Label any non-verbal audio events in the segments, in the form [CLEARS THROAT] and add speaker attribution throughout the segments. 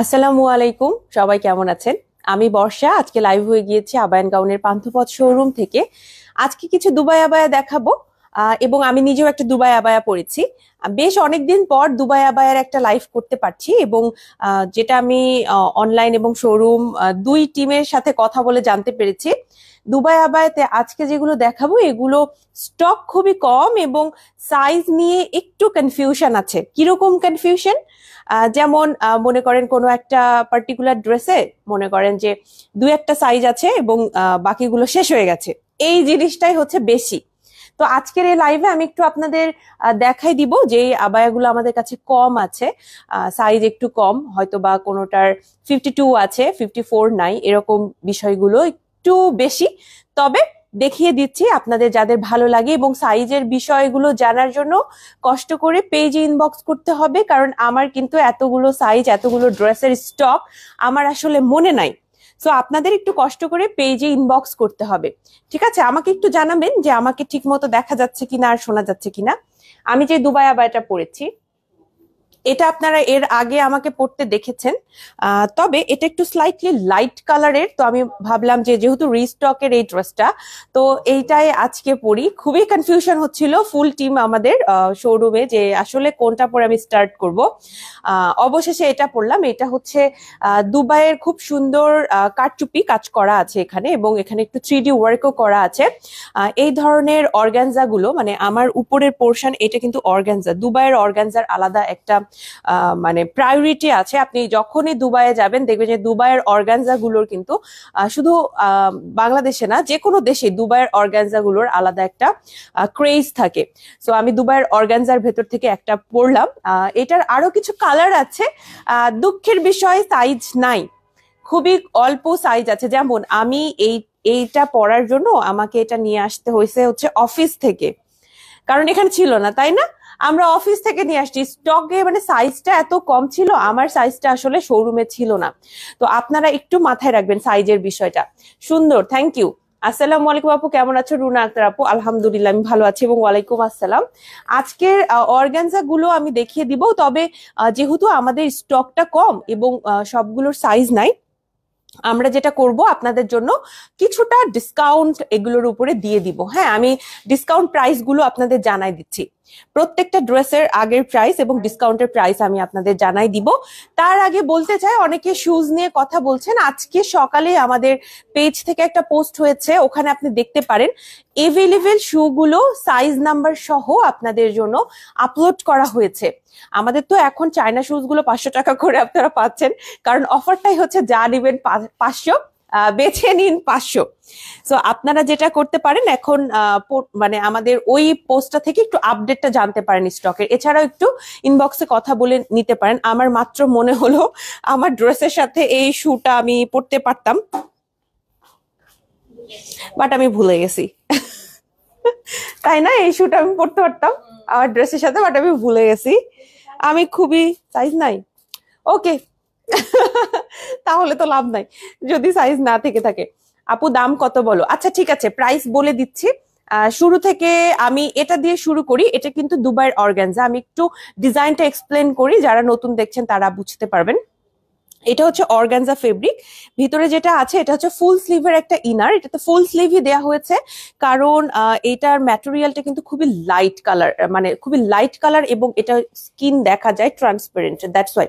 Speaker 1: আসসালামু আলাইকুম সবাই কেমন আছেন আমি বর্ষা আজকে লাইভ হয়ে গিয়েছি আবায়ন গাউনের পান্থপথ শোরুম থেকে আজকে কিছু দুবাই আবায়া দেখাবো এবং আমি নিজেও একটা দুবাই আবায়া পড়েছি বেশ অনেকদিন পর দুবাই আবায়ার একটা লাইভ করতে পারছি এবং যেটা আমি অনলাইন এবং শোরুম দুই টিমের সাথে কথা বলে জানতে পেরেছি দুবাই আবায়তে আজকে যেগুলো দেখাবো এগুলো স্টক খুবই কম এবং সাইজ নিয়ে একটু কনফিউশন আছে কিরকম কনফিউশন যেমন মনে করেন কোনো একটা পার্টিকুলার ড্রেসে মনে করেন যে দু একটা সাইজ আছে এবং বাকিগুলো শেষ হয়ে গেছে এই জিনিসটাই হচ্ছে বেশি তো আজকের এই লাইভে আমি একটু আপনাদের দেখাই দিব যে আবায়াগুলো আমাদের কাছে কম আছে সাইজ একটু কম হয়তো বা কোনোটার ফিফটি টু আছে ফিফটি ফোর নাই এরকম বিষয়গুলো একটু বেশি তবে দেখিয়ে দিচ্ছি আপনাদের যাদের ভালো লাগে এবং সাইজের বিষয়গুলো জানার জন্য কষ্ট করে পেজ ইনবক্স করতে হবে কারণ আমার কিন্তু এতগুলো সাইজ এতগুলো ড্রেসের স্টক আমার আসলে মনে নাই সো আপনাদের একটু কষ্ট করে পেজে ইনবক্স করতে হবে ঠিক আছে আমাকে একটু জানাবেন যে আমাকে ঠিক মতো দেখা যাচ্ছে কিনা আর শোনা যাচ্ছে কিনা আমি যে দুবাই এটা পড়েছি এটা আপনারা এর আগে আমাকে পড়তে দেখেছেন তবে এটা একটু স্লাইটলি লাইট কালারের তো আমি ভাবলাম যে যেহেতু রিস্টকের এই ড্রেসটা তো এইটাই আজকে পড়ি খুবই কনফিউশন হচ্ছিল ফুল টিম আমাদের শোরুমে যে আসলে কোনটা পরে আমি স্টার্ট করব অবশেষে এটা পড়লাম এটা হচ্ছে দুবাইয়ের খুব সুন্দর কাঠচুপি কাজ করা আছে এখানে এবং এখানে একটু থ্রি ডি ওয়ার্কও করা আছে এই ধরনের অর্গ্যানজাগুলো মানে আমার উপরের পোর্শন এটা কিন্তু অর্গ্যানজা দুবাইয়ের অর্গ্যানজার আলাদা একটা মানে প্রায়োরিটি আছে আপনি যখনই দুবাইয়ে যাবেন দেখবেন যে দুবাইয়ের অর্গানজাগুলোর কিন্তু শুধু বাংলাদেশে না যে কোনো দেশে দুবাইয়ের অর্গানজাগুলোর আলাদা একটা ক্রেজ থাকে সো আমি দুবাইয়ের অর্গানজার ভেতর থেকে একটা পড়লাম এটার আরো কিছু কালার আছে দুঃখের বিষয়ে সাইজ নাই খুবই অল্প সাইজ আছে যেমন আমি এই এইটা পড়ার জন্য আমাকে এটা নিয়ে আসতে হয়েছে হচ্ছে অফিস থেকে কারণ এখানে ছিল না তাই না আমরা অফিস থেকে নিয়ে আসছি স্টকে মানে সাইজটা এত কম ছিল আমার সাইজটা আসলে শোরুমে ছিল না তো আপনারা একটু মাথায় রাখবেন সাইজের বিষয়টা সুন্দর থ্যাংক ইউ আসসালামু আলাইকুম আপু কেমন আছো রুনা আক্তার আপু আলহামদুলিল্লাহ আমি ভালো আছি এবং ওয়ালাইকুম আসসালাম আজকের অর্গানজা গুলো আমি দেখিয়ে দিব তবে যেহেতু আমাদের স্টকটা কম এবং সবগুলোর সাইজ নাই আমরা যেটা করব আপনাদের জন্য কিছুটা ডিসকাউন্ট এগুলোর উপরে দিয়ে দিব হ্যাঁ আমি ডিসকাউন্ট প্রাইসগুলো আপনাদের জানাই দিচ্ছি প্রত্যেকটা ড্রেসের আগের প্রাইস এবং ডিসকাউন্টের প্রাইস আমি আপনাদের জানাই দিব তার আগে বলতে চাই অনেকে শুজ নিয়ে কথা বলছেন আজকে সকালে আমাদের পেজ থেকে একটা পোস্ট হয়েছে ওখানে আপনি দেখতে পারেন এভেলেবেল শুগুলো সাইজ নাম্বার সহ আপনাদের জন্য আপলোড করা হয়েছে আমাদের তো এখন চায়না শুজগুলো পাঁচশো টাকা করে আপনারা পাচ্ছেন কারণ অফারটাই হচ্ছে যা নেবেন পাঁচশো বেছে নিন পাঁচশো সো আপনারা যেটা করতে পারেন এখন মানে আমাদের ওই পোস্টটা থেকে একটু আপডেটটা জানতে পারেন স্টকের এছাড়াও একটু ইনবক্সে কথা বলে নিতে পারেন আমার মাত্র মনে হলো আমার ড্রেসের সাথে এই শুটা আমি পরতে পারতাম বাট আমি ভুলে গেছি [LAUGHS] তাই না এই শুটা আমি পরতে পারতাম আমার ড্রেসের সাথে বাট আমি ভুলে গেছি আমি খুবই সাইজ নাই ওকে [LAUGHS] তাহলে তো লাভ নাই যদি সাইজ না থেকে থাকে আপু দাম কত বলো আচ্ছা ঠিক আছে প্রাইস বলে দিচ্ছি শুরু থেকে আমি এটা দিয়ে শুরু করি এটা কিন্তু দুবাইয়ের অর্গ্যানজা আমি একটু ডিজাইনটা এক্সপ্লেন করি যারা নতুন দেখছেন তারা বুঝতে পারবেন এটা হচ্ছে অর্গানজা ফেব্রিক ভিতরে যেটা আছে এটা হচ্ছে ফুল স্লিভের একটা ইনার এটাতে ফুল স্লিভই দেওয়া হয়েছে কারণ এটার ম্যাটেরিয়ালটা কিন্তু খুবই লাইট কালার মানে খুবই লাইট কালার এবং এটা স্কিন দেখা যায় ট্রান্সপারেন্ট দ্যাটস ওয়াই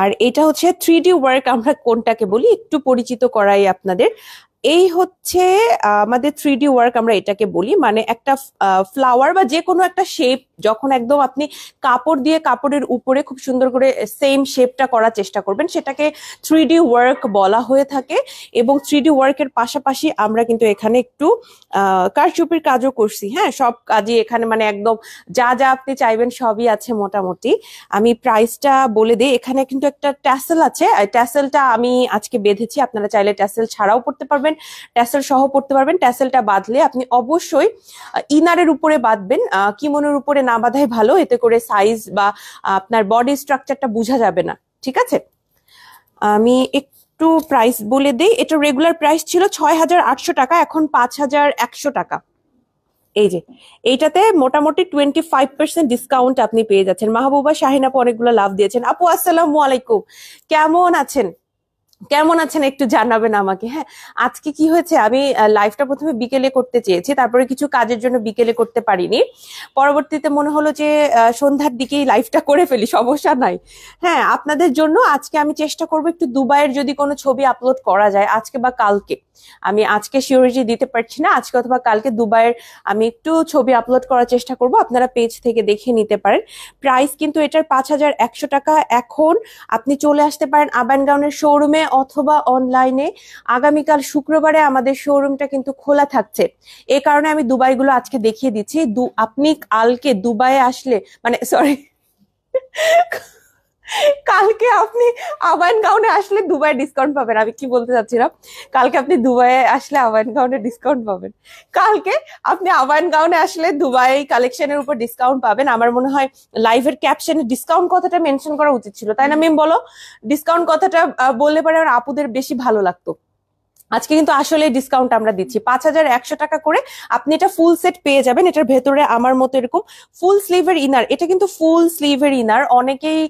Speaker 1: আর এটা হচ্ছে থ্রি ডি ওয়ার্ক আমরা কোনটাকে বলি একটু পরিচিত করাই আপনাদের এই হচ্ছে আমাদের থ্রি ডি ওয়ার্ক আমরা এটাকে বলি মানে একটা ফ্লাওয়ার বা যে কোনো একটা শেপ যখন একদম আপনি কাপড় দিয়ে কাপড়ের উপরে খুব সুন্দর করে সেম শেপটা করার চেষ্টা করবেন সেটাকে থ্রি ডি ওয়ার্ক বলা হয়ে থাকে এবং থ্রি ডি ওয়ার্কের পাশাপাশি আমরা কিন্তু এখানে একটু কারচুপির কাজও করছি হ্যাঁ সব কাজই এখানে মানে একদম যা যা আপনি চাইবেন সবই আছে মোটামুটি আমি প্রাইসটা বলে দিই এখানে কিন্তু একটা ট্যাসেল আছে ট্যাসেলটা আমি আজকে বেঁধেছি আপনারা চাইলে ট্যাসেল ছাড়াও করতে পারবেন পারবেন ট্যাসেল সহ পড়তে পারবেন ট্যাসেলটা বাঁধলে আপনি অবশ্যই ইনারের উপরে বাঁধবেন কিমনের উপরে না বাঁধাই ভালো এতে করে সাইজ বা আপনার বডি স্ট্রাকচারটা বোঝা যাবে না ঠিক আছে আমি একটু প্রাইস বলে দিই এটা রেগুলার প্রাইস ছিল ছয় হাজার আটশো টাকা এখন পাঁচ হাজার একশো টাকা এই যে এইটাতে মোটামুটি টোয়েন্টি ফাইভ পার্সেন্ট ডিসকাউন্ট আপনি পেয়ে যাচ্ছেন মাহবুবা শাহিন আপু অনেকগুলো লাভ দিয়েছেন আপু আসসালাম আলাইকুম কেমন আছেন কেমন আছেন একটু জানাবেন আমাকে হ্যাঁ আজকে কি হয়েছে আমি লাইফটা প্রথমে বিকেলে করতে চেয়েছি তারপরে কিছু কাজের জন্য বিকেলে করতে পারিনি পরবর্তীতে মনে হলো যে সন্ধ্যার দিকেই লাইফটা করে ফেলি সমস্যা নাই হ্যাঁ আপনাদের জন্য আজকে আমি চেষ্টা করব একটু দুবাইয়ের যদি কোনো ছবি আপলোড করা যায় আজকে বা কালকে আমি আজকে শিওরিটি দিতে পারছি না আজকে অথবা কালকে দুবাইয়ের আমি একটু ছবি আপলোড করার চেষ্টা করব আপনারা পেজ থেকে দেখে নিতে পারেন প্রাইস কিন্তু এটার পাঁচ হাজার একশো টাকা এখন আপনি চলে আসতে পারেন আবান গাউনের শোরুমে অথবা অনলাইনে আগামীকাল শুক্রবারে আমাদের শোরুমটা কিন্তু খোলা থাকছে এ কারণে আমি দুবাইগুলো আজকে দেখিয়ে দিচ্ছি আপনি কালকে দুবাইয়ে আসলে মানে সরি কালকে আপনি আবায়ন গাউনে আসলে দুবাই ডিসকাউন্ট পাবেন আমি কি বলতে চাচ্ছিলাম কালকে আপনি দুবাইয়ে আসলে আবায়ন গাউনে ডিসকাউন্ট পাবেন কালকে আপনি আবায়ন গাউনে আসলে দুবাই কালেকশনের উপর ডিসকাউন্ট পাবেন আমার মনে হয় লাইভের ক্যাপশনে ডিসকাউন্ট কথাটা মেনশন করা উচিত ছিল তাই না মেম বলো ডিসকাউন্ট কথাটা বললে পারে আমার আপুদের বেশি ভালো লাগতো আজকে কিন্তু আসলে ডিসকাউন্ট আমরা দিচ্ছি পাঁচ হাজার একশো টাকা করে আপনি এটা ফুল সেট পেয়ে যাবেন এটার ভেতরে আমার মতো এরকম ফুল স্লিভের ইনার এটা কিন্তু ফুল স্লিভের ইনার অনেকেই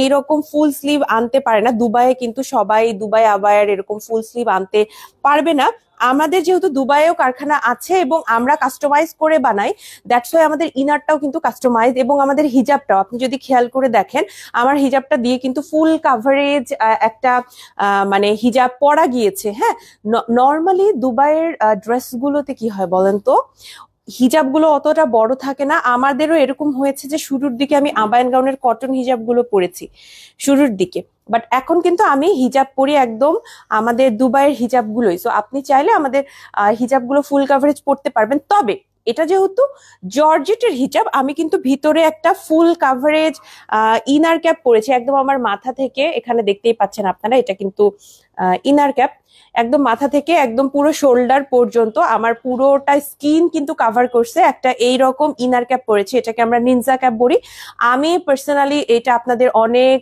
Speaker 1: এইরকম ফুল স্লিভ আনতে পারে না দুবাইয়ে কিন্তু সবাই দুবাই আবায়ের এরকম ফুল স্লিভ আনতে পারবে না আমাদের যেহেতু দুবাইও কারখানা আছে এবং আমরা কাস্টমাইজ করে বানাই দ্যাটস ওয়াই আমাদের ইনারটাও কিন্তু কাস্টমাইজ এবং আমাদের হিজাবটাও আপনি যদি খেয়াল করে দেখেন আমার হিজাবটা দিয়ে কিন্তু ফুল কাভারেজ একটা মানে হিজাব পরা গিয়েছে হ্যাঁ নর্মালি দুবাইয়ের ড্রেসগুলোতে কি হয় বলেন তো হিজাবগুলো অতটা বড় থাকে না আমাদেরও এরকম হয়েছে যে শুরুর দিকে আমি আবায়ন গাউনের কটন হিজাবগুলো পরেছি শুরুর দিকে বাট এখন কিন্তু আমি হিজাব পরি একদম আমাদের দুবাইয়ের হিজাবগুলোই সো আপনি চাইলে আমাদের হিজাবগুলো ফুল কাভারেজ পড়তে পারবেন তবে এটা যেহেতু জর্জেটের হিজাব আমি কিন্তু ভিতরে একটা ফুল কাভারেজ ইনার ক্যাপ পরেছি একদম আমার মাথা থেকে এখানে দেখতেই পাচ্ছেন আপনারা এটা কিন্তু ইনার ক্যাপ একদম মাথা থেকে একদম পুরো শোল্ডার পর্যন্ত আমার পুরোটা স্কিন কিন্তু কাভার করছে একটা এই রকম ইনার ক্যাপ পরেছে এটাকে আমরা নিনজা ক্যাপ বলি আমি পার্সোনালি এটা আপনাদের অনেক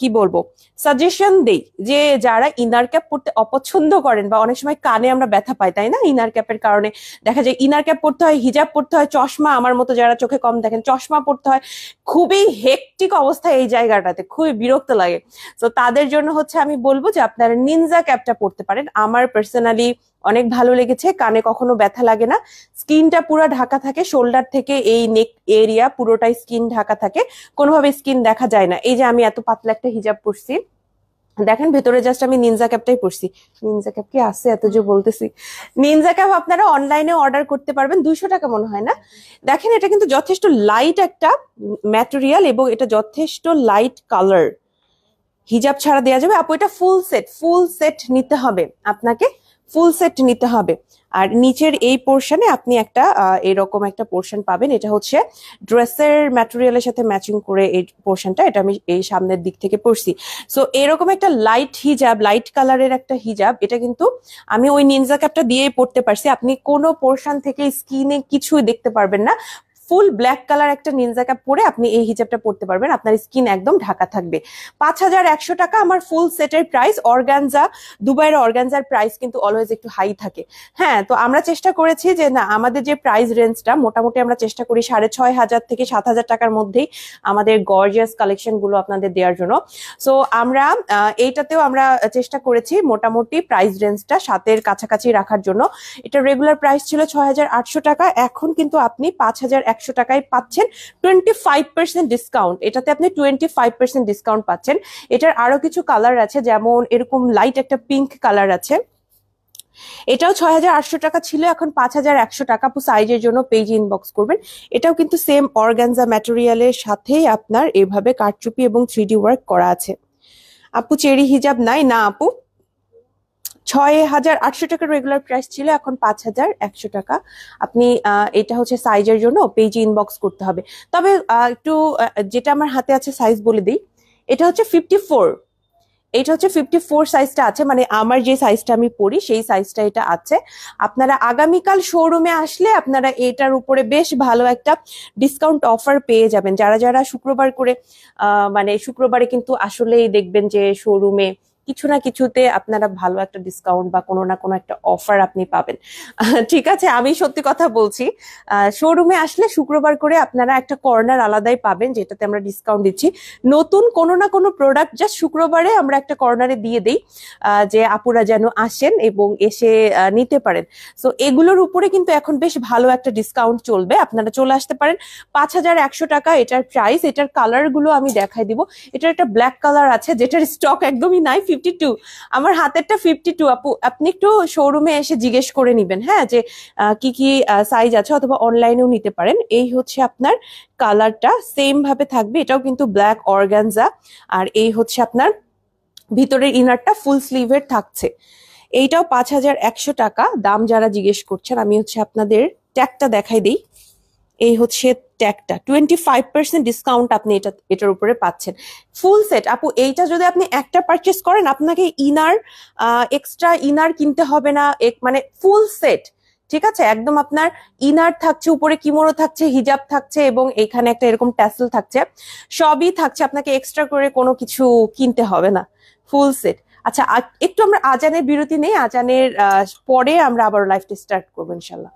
Speaker 1: কি বলবো সাজেশন দেই যে যারা ইনার ক্যাপ পরতে অপছন্দ করেন বা অনেক সময় কানে আমরা ব্যথা পাই তাই না ইনার ক্যাপের কারণে দেখা যায় ইনার ক্যাপ পরতে হয় হিজাব পরতে হয় চশমা আমার মতো যারা চোখে কম দেখেন চশমা পরতে হয় খুবই হেকটিক অবস্থা এই জায়গাটাতে খুবই বিরক্ত লাগে তো তাদের জন্য হচ্ছে আমি বলবো যে আপনারা নিনজা ক্যাপটা পড়তে পারেন আমার পার্সোনালি অনেক ভালো লেগেছে কানে কখনো ব্যথা লাগে না স্কিনটা পুরো ঢাকা থাকে শোল্ডার থেকে এই নেক এরিয়া পুরোটাই স্কিন ঢাকা থাকে কোনোভাবে স্কিন দেখা যায় না এই যে আমি এত পাতলা একটা হিজাব পরছি দেখেন ভেতরে জাস্ট আমি নিনজা ক্যাপটাই পড়ছি নিনজা ক্যাপ কি আছে এত যে বলতেছি নিনজা ক্যাপ আপনারা অনলাইনে অর্ডার করতে পারবেন দুইশো টাকা মনে হয় না দেখেন এটা কিন্তু যথেষ্ট লাইট একটা ম্যাটেরিয়াল এবং এটা যথেষ্ট লাইট কালার হিজাব ছাড়া দেওয়া যাবে আপু এটা ফুল সেট ফুল সেট নিতে হবে আপনাকে ফুল সেট নিতে হবে আর নিচের এই পোর্শনে আপনি একটা এরকম একটা পোর্শন পাবেন এটা হচ্ছে ড্রেসের ম্যাটেরিয়ালের সাথে ম্যাচিং করে এই পোর্শনটা এটা আমি এই সামনের দিক থেকে পড়ছি সো এরকম একটা লাইট হিজাব লাইট কালারের একটা হিজাব এটা কিন্তু আমি ওই নিনজা ক্যাপটা দিয়েই পড়তে পারছি আপনি কোনো পোর্শন থেকে স্কিনে কিছুই দেখতে পারবেন না ফুল ব্ল্যাক কালার একটা নিনজা ক্যাপ পরে আপনি এই হিজাবটা পরতে পারবেন আপনার স্কিন একদম ঢাকা থাকবে পাঁচ হাজার একশো টাকা আমার ফুল সেটের প্রাইস অর্গানজা দুবাইয়ের অর্গানজার প্রাইস কিন্তু অলওয়েজ একটু হাই থাকে হ্যাঁ তো আমরা চেষ্টা করেছি যে না আমাদের যে প্রাইস রেঞ্জটা মোটামুটি আমরা চেষ্টা করি সাড়ে ছয় হাজার থেকে সাত হাজার টাকার মধ্যেই আমাদের গর্জিয়াস কালেকশনগুলো আপনাদের দেওয়ার জন্য সো আমরা এইটাতেও আমরা চেষ্টা করেছি মোটামুটি প্রাইস রেঞ্জটা সাতের কাছাকাছি রাখার জন্য এটা রেগুলার প্রাইস ছিল ছয় টাকা এখন কিন্তু আপনি পাঁচ হাজার একশো টাকায় পাচ্ছেন টোয়েন্টি ফাইভ পার্সেন্ট ডিসকাউন্ট এটাতে আপনি টোয়েন্টি ফাইভ পার্সেন্ট ডিসকাউন্ট পাচ্ছেন এটার আরো কিছু কালার আছে যেমন এরকম লাইট একটা পিঙ্ক কালার আছে এটাও ছয় হাজার আটশো টাকা ছিল এখন পাঁচ হাজার একশো টাকা পু সাইজের জন্য পেজ ইনবক্স করবেন এটাও কিন্তু সেম অর্গানজা ম্যাটেরিয়ালের সাথেই আপনার এভাবে কাঠচুপি এবং থ্রি ওয়ার্ক করা আছে আপু চেরি হিজাব নাই না আপু ছয় হাজার আটশো টাকার রেগুলার প্রাইস ছিল এখন পাঁচ হাজার একশো টাকা আপনি এটা হচ্ছে সাইজের জন্য পেজে ইনবক্স করতে হবে তবে একটু যেটা আমার হাতে আছে সাইজ বলে দিই এটা হচ্ছে ফিফটি ফোর এটা হচ্ছে ফিফটি ফোর সাইজটা আছে মানে আমার যে সাইজটা আমি পড়ি সেই সাইজটা এটা আছে আপনারা আগামীকাল শোরুমে আসলে আপনারা এটার উপরে বেশ ভালো একটা ডিসকাউন্ট অফার পেয়ে যাবেন যারা যারা শুক্রবার করে মানে শুক্রবারে কিন্তু আসলেই দেখবেন যে শোরুমে কিছু না কিছুতে আপনারা ভালো একটা ডিসকাউন্ট বা কোনো না কোনো একটা অফার আপনি পাবেন [LAUGHS] ঠিক আছে আমি সত্যি কথা বলছি শোরুমে আসলে শুক্রবার করে আপনারা একটা কর্নার আলাদাই পাবেন যেটাতে আমরা ডিসকাউন্ট দিচ্ছি নতুন কোনো না কোনো প্রোডাক্ট জাস্ট শুক্রবারে আমরা একটা কর্নারে দিয়ে দিই যে আপুরা যেন আসেন এবং এসে নিতে পারেন সো এগুলোর উপরে কিন্তু এখন বেশ ভালো একটা ডিসকাউন্ট চলবে আপনারা চলে আসতে পারেন পাঁচ হাজার একশো টাকা এটার প্রাইস এটার কালারগুলো আমি দেখাই দিব এটার একটা ব্ল্যাক কালার আছে যেটার স্টক একদমই নাই ফিফটি টু আমার হাতেরটা ফিফটি টু আপু আপনি একটু শোরুমে এসে জিজ্ঞেস করে নিবেন হ্যাঁ যে কি কি সাইজ আছে অথবা অনলাইনেও নিতে পারেন এই হচ্ছে আপনার কালারটা সেম ভাবে থাকবে এটাও কিন্তু ব্ল্যাক অর্গানজা আর এই হচ্ছে আপনার ভিতরের ইনারটা ফুল স্লিভের থাকছে এইটাও পাঁচ হাজার একশো টাকা দাম যারা জিজ্ঞেস করছেন আমি হচ্ছে আপনাদের ট্যাগটা দেখাই দিই এই হচ্ছে প্রত্যেকটা টোয়েন্টি ফাইভ পার্সেন্ট ডিসকাউন্ট আপনি এটা এটার উপরে পাচ্ছেন ফুল সেট আপু এইটা যদি আপনি একটা পারচেস করেন আপনাকে ইনার এক্সট্রা ইনার কিনতে হবে না এক মানে ফুল সেট ঠিক আছে একদম আপনার ইনার থাকছে উপরে কিমোরো থাকছে হিজাব থাকছে এবং এখানে একটা এরকম ট্যাসেল থাকছে সবই থাকছে আপনাকে এক্সট্রা করে কোনো কিছু কিনতে হবে না ফুল সেট আচ্ছা একটু আমরা আজানের বিরতি নেই আজানের পরে আমরা আবার লাইফটা স্টার্ট করবো ইনশাল্লাহ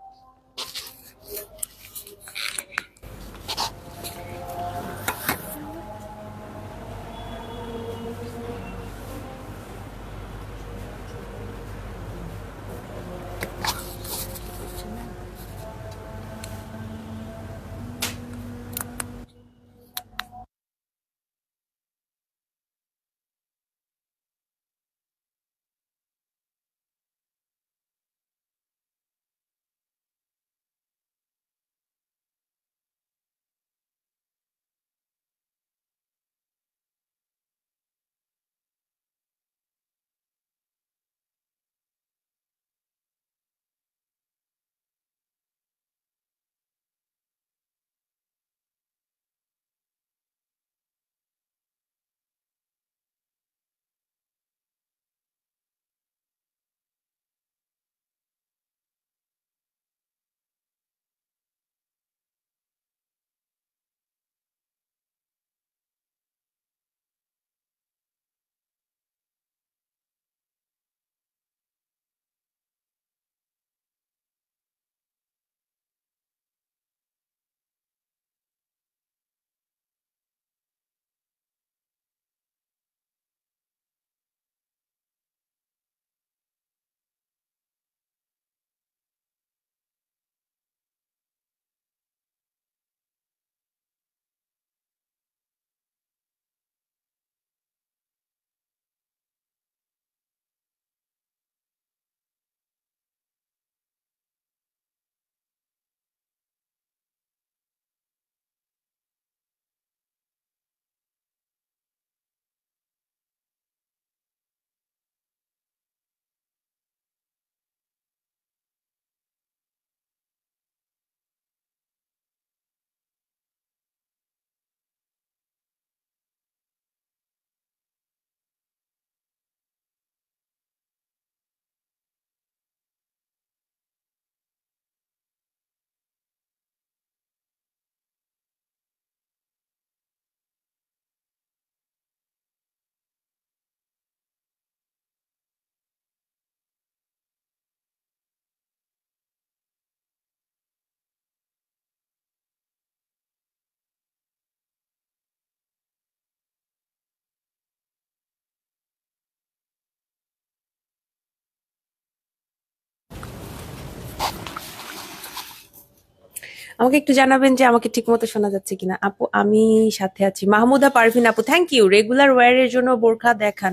Speaker 1: আমাকে একটু জানাবেন যে আমাকে ঠিকমতো শোনা যাচ্ছে কিনা আপু আমি সাথে আছি মাহমুদা পারভিন আপু থ্যাংক ইউ রেগুলার ওয়ারের জন্য বোরখা দেখান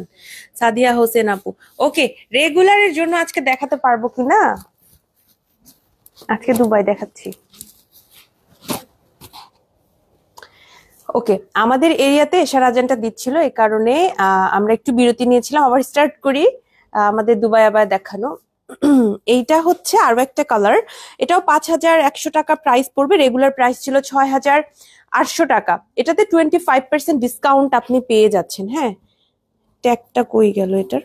Speaker 1: সাদিয়া হোসেন আপু ওকে রেগুলারের জন্য আজকে দেখাতে পারবো কিনা আজকে দুবাই দেখাচ্ছি ওকে আমাদের এরিয়াতে এশার আজানটা দিচ্ছিল এ কারণে আমরা একটু বিরতি নিয়েছিলাম আবার স্টার্ট করি আমাদের দুবাই আবার দেখানো [CLEARS THROAT] এইটা হচ্ছে আরো একটা কালার এটাও পাঁচ হাজার একশো টাকা প্রাইস পড়বে রেগুলার প্রাইস ছিল ছয় হাজার আটশো টাকা এটাতে টোয়েন্টি ফাইভ পার্সেন্ট ডিসকাউন্ট আপনি পেয়ে যাচ্ছেন হ্যাঁ ট্যাগটা কই গেল এটার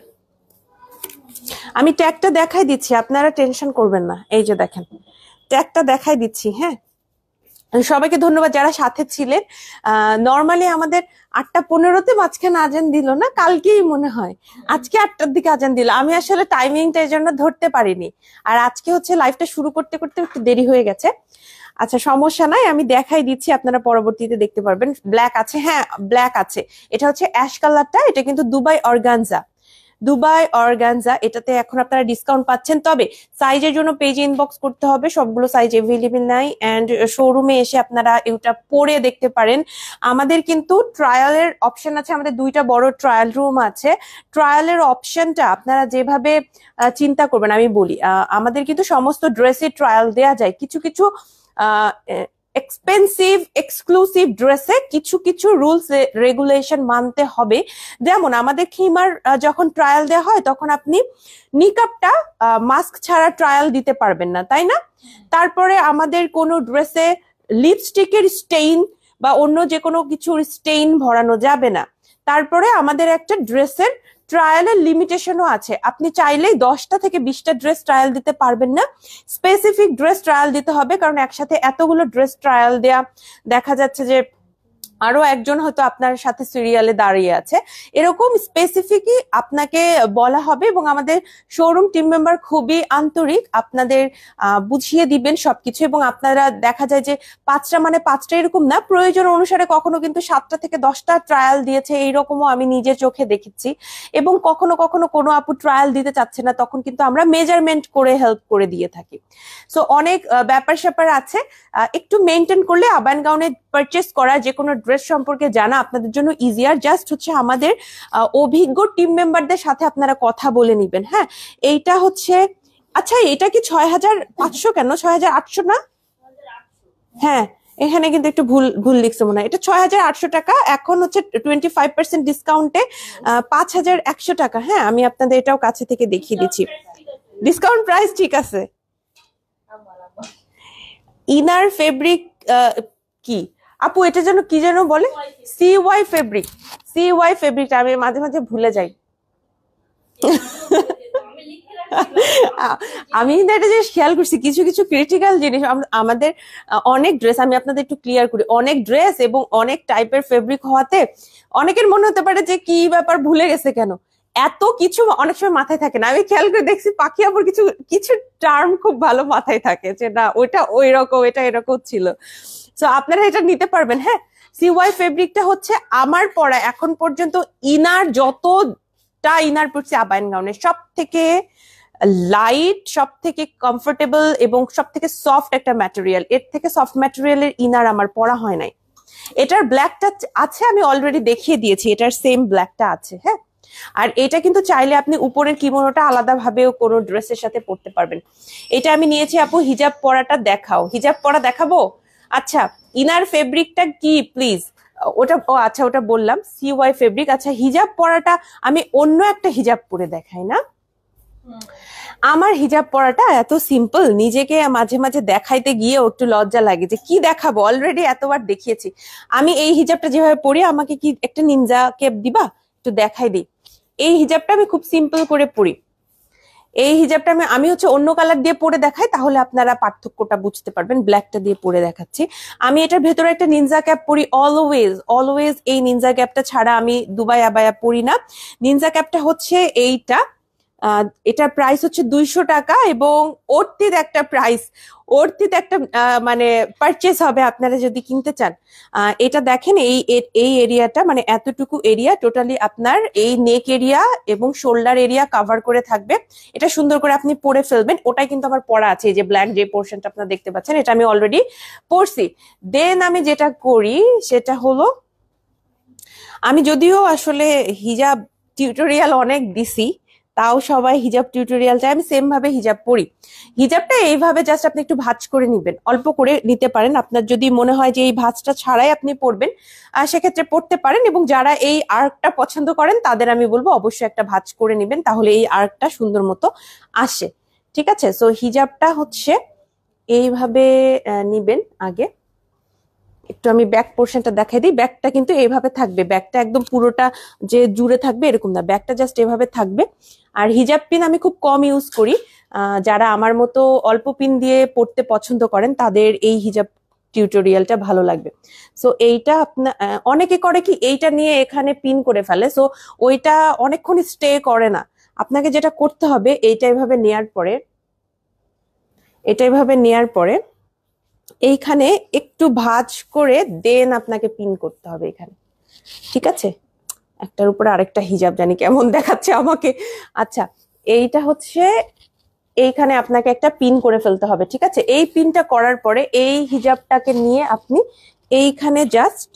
Speaker 1: আমি ট্যাগটা দেখাই দিচ্ছি আপনারা টেনশন করবেন না এই যে দেখেন ট্যাগটা দেখাই দিচ্ছি হ্যাঁ সবাইকে ধন্যবাদ যারা সাথে ছিলেন নর্মালি আমাদের আটটা পনেরোতে মাঝখানে আজান দিল না কালকেই মনে হয় আজকে আটটার দিকে আজান দিল আমি আসলে টাইমিংটা এই জন্য ধরতে পারিনি আর আজকে হচ্ছে লাইফটা শুরু করতে করতে একটু দেরি হয়ে গেছে আচ্ছা সমস্যা নাই আমি দেখাই দিচ্ছি আপনারা পরবর্তীতে দেখতে পারবেন ব্ল্যাক আছে হ্যাঁ ব্ল্যাক আছে এটা হচ্ছে অ্যাশ কালারটা এটা কিন্তু দুবাই অর্গানজা দুবাই অর্গানজা এটাতে এখন আপনারা ডিসকাউন্ট পাচ্ছেন তবে সাইজের জন্য পেজ ইনবক্স করতে হবে সবগুলো সাইজ এভেলেবেল নাই অ্যান্ড শোরুমে এসে আপনারা এটা পরে দেখতে পারেন আমাদের কিন্তু ট্রায়ালের অপশন আছে আমাদের দুইটা বড় ট্রায়াল রুম আছে ট্রায়ালের অপশনটা আপনারা যেভাবে চিন্তা করবেন আমি বলি আমাদের কিন্তু সমস্ত ড্রেসের ট্রায়াল দেয়া যায় কিছু কিছু এক্সপেন্সিভ এক্সক্লুসিভ ড্রেসে কিছু কিছু রুলস রেগুলেশন মানতে হবে যেমন আমাদের খিমার যখন ট্রায়াল দেওয়া হয় তখন আপনি নিকাপটা মাস্ক ছাড়া ট্রায়াল দিতে পারবেন না তাই না তারপরে আমাদের কোনো ড্রেসে লিপস্টিকের স্টেইন বা অন্য যে কোনো কিছুর স্টেইন ভরানো যাবে না তারপরে আমাদের একটা ড্রেসের ট্রায়ালের লিমিটেশনও আছে আপনি চাইলেই দশটা থেকে বিশটা ড্রেস ট্রায়াল দিতে পারবেন না স্পেসিফিক ড্রেস ট্রায়াল দিতে হবে কারণ একসাথে এতগুলো ড্রেস ট্রায়াল দেয়া দেখা যাচ্ছে যে আরো একজন হয়তো আপনার সাথে সিরিয়ালে দাঁড়িয়ে আছে এরকম স্পেসিফিকই আপনাকে বলা হবে এবং আমাদের শোরুম টিম মেম্বার খুবই আন্তরিক আপনাদের বুঝিয়ে দিবেন সবকিছু এবং আপনারা দেখা যায় যে পাঁচটা মানে পাঁচটা এরকম না প্রয়োজন অনুসারে কখনো কিন্তু সাতটা থেকে দশটা ট্রায়াল দিয়েছে এইরকমও আমি নিজে চোখে দেখেছি এবং কখনো কখনো কোনো আপু ট্রায়াল দিতে চাচ্ছে না তখন কিন্তু আমরা মেজারমেন্ট করে হেল্প করে দিয়ে থাকি সো অনেক ব্যাপার স্যাপার আছে একটু মেনটেন করলে আবায়ন গাউনের পারচেস করা যে কোনো ড্রেস সম্পর্কে জানা আপনাদের জন্য ইজিয়ার জাস্ট হচ্ছে আমাদের অভিজ্ঞ টিম মেম্বারদের সাথে আপনারা কথা বলে নিবেন হ্যাঁ এইটা হচ্ছে আচ্ছা এটা কি ছয় হাজার পাঁচশো কেন ছয় হাজার আটশো না হ্যাঁ এখানে কিন্তু একটু ভুল ভুল লিখছে মনে হয় এটা ছয় হাজার আটশো টাকা এখন হচ্ছে টোয়েন্টি ফাইভ পার্সেন্ট ডিসকাউন্টে পাঁচ হাজার একশো টাকা হ্যাঁ আমি আপনাদের এটাও কাছে থেকে দেখিয়ে দিচ্ছি ডিসকাউন্ট প্রাইস ঠিক আছে ইনার ফেব্রিক কি আপু এটা যেন কি যেন বলে C Y fabric C Y ফেব্রিকটা আমি মাঝে মাঝে ভুলে যাই আমি কিন্তু একটা জিনিস খেয়াল করছি কিছু কিছু ক্রিটিক্যাল জিনিস আমাদের অনেক ড্রেস আমি আপনাদের একটু ক্লিয়ার করি অনেক ড্রেস এবং অনেক টাইপের ফেব্রিক হওয়াতে অনেকের মনে হতে পারে যে কি ব্যাপার ভুলে গেছে কেন এত কিছু অনেক সময় মাথায় থাকে না আমি খেয়াল করে দেখছি পাখি আবার কিছু কিছু টার্ম খুব ভালো মাথায় থাকে যে না ওইটা ওই রকম এটা এরকম ছিল সো আপনারা এটা নিতে পারবেন হ্যাঁ সিওয়াই ফেব্রিকটা হচ্ছে আমার পড়া এখন পর্যন্ত ইনার যতটা ইনার পড়ছে আবায়ন গাউনের সব থেকে লাইট সব থেকে কমফোর্টেবল এবং সব থেকে সফট একটা ম্যাটেরিয়াল এর থেকে সফট ম্যাটেরিয়ালের ইনার আমার পড়া হয় নাই এটার ব্ল্যাকটা আছে আমি অলরেডি দেখিয়ে দিয়েছি এটার সেম ব্ল্যাকটা আছে হ্যাঁ আর এটা কিন্তু চাইলে আপনি উপরের কিমোনোটা আলাদাভাবেও কোনো ড্রেসের সাথে পরতে পারবেন এটা আমি নিয়েছি আপু হিজাব পরাটা দেখাও হিজাব পরা দেখাবো আচ্ছা ইনার ফেব্রিকটা কি প্লিজ ওটা ও আচ্ছা ওটা বললাম সি ওয়াই ফেব্রিক আচ্ছা হিজাব পরাটা আমি অন্য একটা হিজাব পরে দেখাই না আমার হিজাব পরাটা এত সিম্পল নিজেকে মাঝে মাঝে দেখাইতে গিয়ে একটু লজ্জা লাগে যে কি দেখাবো অলরেডি এতবার দেখিয়েছি আমি এই হিজাবটা যেভাবে পরি আমাকে কি একটা নিনজা কেপ দিবা একটু দেখাই দিই এই হিজাবটা আমি খুব সিম্পল করে পরি এই হিজাবটা আমি আমি হচ্ছে অন্য কালার দিয়ে পরে দেখাই তাহলে আপনারা পার্থক্যটা বুঝতে পারবেন ব্ল্যাকটা দিয়ে পরে দেখাচ্ছি আমি এটার ভেতরে একটা নিনজা ক্যাপ পরি অলওয়েজ অলওয়েজ এই নিনজা ক্যাপটা ছাড়া আমি দুবাই আবায়া পরি না নিনজা ক্যাপটা হচ্ছে এইটা এটার প্রাইস হচ্ছে দুইশো টাকা এবং থেকে একটা প্রাইস থেকে একটা মানে পারচেস হবে আপনারা যদি কিনতে চান এটা দেখেন এই এই এরিয়াটা মানে এতটুকু এরিয়া টোটালি আপনার এই নেক এরিয়া এবং শোল্ডার এরিয়া কাভার করে থাকবে এটা সুন্দর করে আপনি পরে ফেলবেন ওটাই কিন্তু আমার পড়া আছে যে ব্ল্যাক যে পোর্শনটা আপনার দেখতে পাচ্ছেন এটা আমি অলরেডি পড়ছি দেন আমি যেটা করি সেটা হলো আমি যদিও আসলে হিজাব টিউটোরিয়াল অনেক দিছি তাও সবাই হিজাব টিউটোরিয়াল চাই আমি সেম ভাবে হিজাব পড়ি হিজাবটা এইভাবে জাস্ট আপনি একটু ভাজ করে নিবেন অল্প করে নিতে পারেন আপনার যদি মনে হয় যে এই ভাজটা ছাড়াই আপনি আর সেক্ষেত্রে পড়তে পারেন এবং যারা এই আর্কটা পছন্দ করেন তাদের আমি বলবো অবশ্যই একটা ভাজ করে নিবেন তাহলে এই আর্কটা সুন্দর মতো আসে ঠিক আছে সো হিজাবটা হচ্ছে এইভাবে নিবেন আগে একটু আমি ব্যাক পোর্শনটা দেখাই দিই ব্যাকটা কিন্তু এইভাবে থাকবে ব্যাকটা একদম পুরোটা যে জুড়ে থাকবে এরকম না ব্যাকটা জাস্ট এভাবে থাকবে আর হিজাব পিন আমি খুব কম ইউজ করি যারা আমার মতো অল্প পিন দিয়ে পড়তে পছন্দ করেন তাদের এই হিজাব টিউটোরিয়ালটা ভালো লাগবে সো এইটা আপনার অনেকে করে কি এইটা নিয়ে এখানে পিন করে ফেলে সো ওইটা অনেকক্ষণ স্টে করে না আপনাকে যেটা করতে হবে এইটা এভাবে নেয়ার পরে এটা এভাবে নেয়ার পরে এইখানে একটু ভাজ করে দেন আপনাকে পিন করতে হবে এখানে ঠিক আছে একটার উপরে আরেকটা হিজাব জানি কেমন দেখাচ্ছে আমাকে আচ্ছা এইটা হচ্ছে এইখানে আপনাকে একটা পিন করে ফেলতে হবে ঠিক আছে এই পিনটা করার পরে এই হিজাবটাকে নিয়ে আপনি এইখানে জাস্ট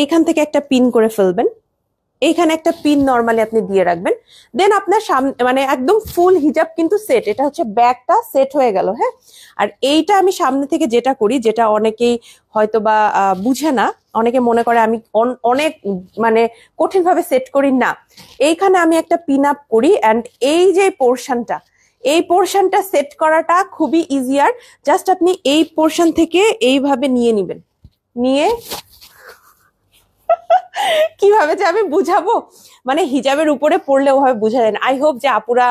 Speaker 1: এইখান থেকে একটা পিন করে ফেলবেন এইখানে একটা পিন নর্মালি আপনি দিয়ে রাখবেন দেন আপনার সামনে মানে একদম ফুল হিজাব কিন্তু সেট এটা হচ্ছে ব্যাগটা সেট হয়ে গেল হ্যাঁ আর এইটা আমি সামনে থেকে যেটা করি যেটা অনেকেই হয়তো বা বুঝে না অনেকে মনে করে আমি অনেক মানে কঠিনভাবে সেট করি না এইখানে আমি একটা পিন আপ করি অ্যান্ড এই যে পোর্শনটা এই পোর্শনটা সেট করাটা খুবই ইজিয়ার জাস্ট আপনি এই পোর্শন থেকে এইভাবে নিয়ে নিবেন নিয়ে কিভাবে যে আমি বুঝাবো মানে হিজাবের উপরে পড়লে ওভাবে বোঝা যায় না আই হোপ যে আপুরা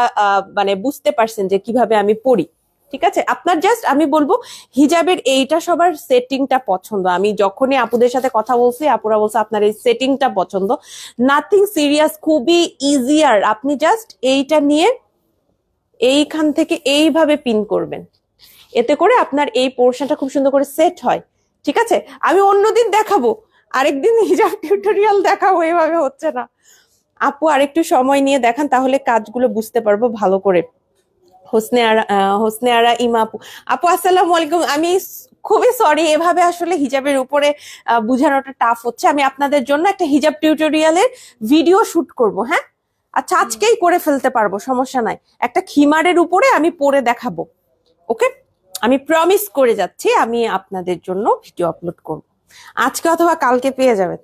Speaker 1: মানে বুঝতে পারছেন যে কিভাবে আমি পড়ি ঠিক আছে আপনার জাস্ট আমি বলবো হিজাবের এইটা সবার সেটিংটা পছন্দ আমি যখনই আপুদের সাথে কথা বলছি আপুরা বলছে আপনার এই সেটিংটা পছন্দ নাথিং সিরিয়াস খুবই ইজিয়ার আপনি জাস্ট এইটা নিয়ে এইখান থেকে এইভাবে পিন করবেন এতে করে আপনার এই পোর্শনটা খুব সুন্দর করে সেট হয় ঠিক আছে আমি অন্যদিন দেখাবো আরেকদিন হিজাব টিউটোরিয়াল দেখাবো এভাবে হচ্ছে না আপু আরেকটু সময় নিয়ে দেখান তাহলে কাজগুলো বুঝতে পারবো ভালো করে হোসনে আরা হোসনে আরা ইমা আপু আপু আসসালাম আলাইকুম আমি খুবই সরি এভাবে আসলে হিজাবের উপরে বোঝানোটা টাফ হচ্ছে আমি আপনাদের জন্য একটা হিজাব টিউটোরিয়ালের ভিডিও শুট করব হ্যাঁ আচ্ছা আজকেই করে ফেলতে পারবো সমস্যা নাই একটা খিমারের উপরে আমি পরে দেখাবো ওকে আমি প্রমিস করে যাচ্ছি আমি আপনাদের জন্য ভিডিও আপলোড করব আজকে অথবা কালকে পেয়ে যাবেন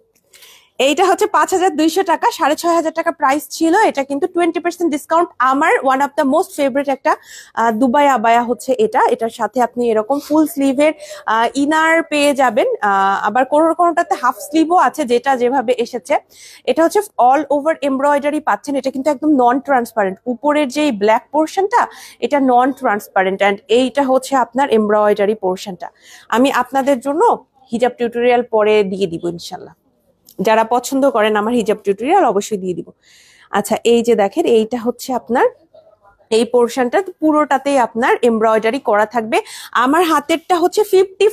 Speaker 1: এইটা হচ্ছে পাঁচ হাজার দুইশো টাকা সাড়ে ছয় হাজার টাকা প্রাইস ছিল এটা কিন্তু টোয়েন্টি পার্সেন্ট ডিসকাউন্ট আমার one of the most favourite একটা দুবাই আবায়া হচ্ছে এটা এটার সাথে আপনি এরকম ফুল স্লিভের ইনার পেয়ে যাবেন আবার কোনো কোনোটাতে হাফ স্লিভও আছে যেটা যেভাবে এসেছে এটা হচ্ছে অল ওভার এমব্রয়ডারি পাচ্ছেন এটা কিন্তু একদম নন ট্রান্সপারেন্ট উপরের যে ব্ল্যাক পোর্শনটা এটা নন ট্রান্সপারেন্ট অ্যান্ড এইটা হচ্ছে আপনার এমব্রয়ডারি পোর্শনটা আমি আপনাদের জন্য হিজাব টিউটোরিয়াল পরে দিয়ে দিব ইনশাল্লাহ যারা পছন্দ করেন আমার হিজাব টিউটোরিয়াল অবশ্যই দিয়ে দিব আচ্ছা এই যে দেখেন এইটা হচ্ছে আপনার এই পোর্শনটা পুরোটাতেই আপনার এমব্রয়ডারি করা থাকবে আমার হাতেরটা হচ্ছে ফিফটি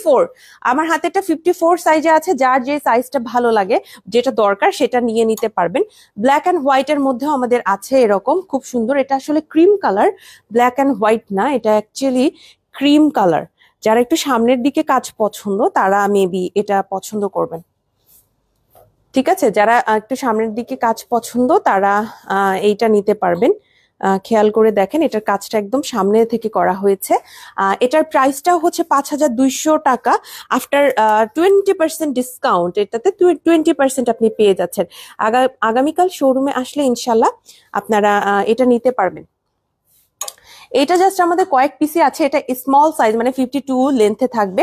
Speaker 1: আমার হাতেরটা ফিফটি ফোর সাইজে আছে যার যে সাইজটা ভালো লাগে যেটা দরকার সেটা নিয়ে নিতে পারবেন ব্ল্যাক অ্যান্ড হোয়াইটের মধ্যেও আমাদের আছে এরকম খুব সুন্দর এটা আসলে cream colour black and white না এটা অ্যাকচুয়ালি ক্রিম কালার যারা একটু সামনের দিকে কাজ পছন্দ তারা মেবি এটা পছন্দ করবেন ঠিক আছে যারা একটু সামনের দিকে কাজ পছন্দ তারা এইটা নিতে পারবেন খেয়াল করে দেখেন এটার কাজটা একদম সামনে থেকে করা হয়েছে এটার প্রাইসটা হচ্ছে পাঁচ হাজার দুইশো টাকা আফটার টোয়েন্টি পার্সেন্ট ডিসকাউন্ট এটাতে টোয়েন্টি পার্সেন্ট আপনি পেয়ে যাচ্ছেন আগামীকাল শোরুমে আসলে ইনশাল্লাহ আপনারা এটা নিতে পারবেন এটা জাস্ট আমাদের কয়েক পিসি আছে এটা স্মল সাইজ মানে ফিফটি টু লেন্থে থাকবে